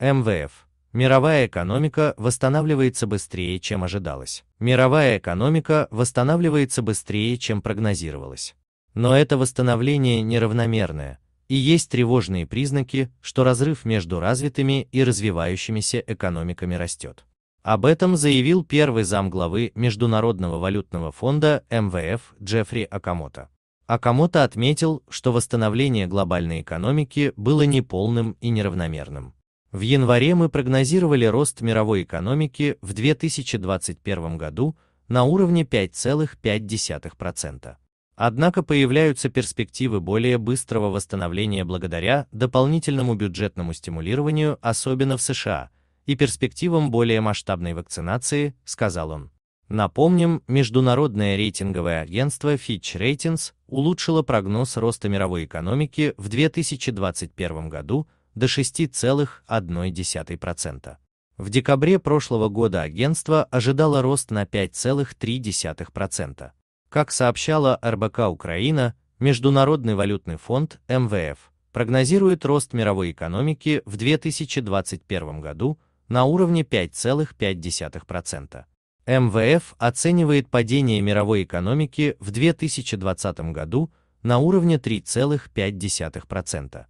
МВФ. Мировая экономика восстанавливается быстрее, чем ожидалось. Мировая экономика восстанавливается быстрее, чем прогнозировалось. Но это восстановление неравномерное, и есть тревожные признаки, что разрыв между развитыми и развивающимися экономиками растет. Об этом заявил первый зам главы Международного валютного фонда МВФ Джеффри Акамото. Акамото отметил, что восстановление глобальной экономики было неполным и неравномерным. В январе мы прогнозировали рост мировой экономики в 2021 году на уровне 5,5%. Однако появляются перспективы более быстрого восстановления благодаря дополнительному бюджетному стимулированию, особенно в США, и перспективам более масштабной вакцинации, сказал он. Напомним, международное рейтинговое агентство Fitch Ratings улучшило прогноз роста мировой экономики в 2021 году до 6,1%. В декабре прошлого года агентство ожидало рост на 5,3%. Как сообщала РБК Украина, Международный валютный фонд МВФ прогнозирует рост мировой экономики в 2021 году на уровне 5,5%. МВФ оценивает падение мировой экономики в 2020 году на уровне 3,5%.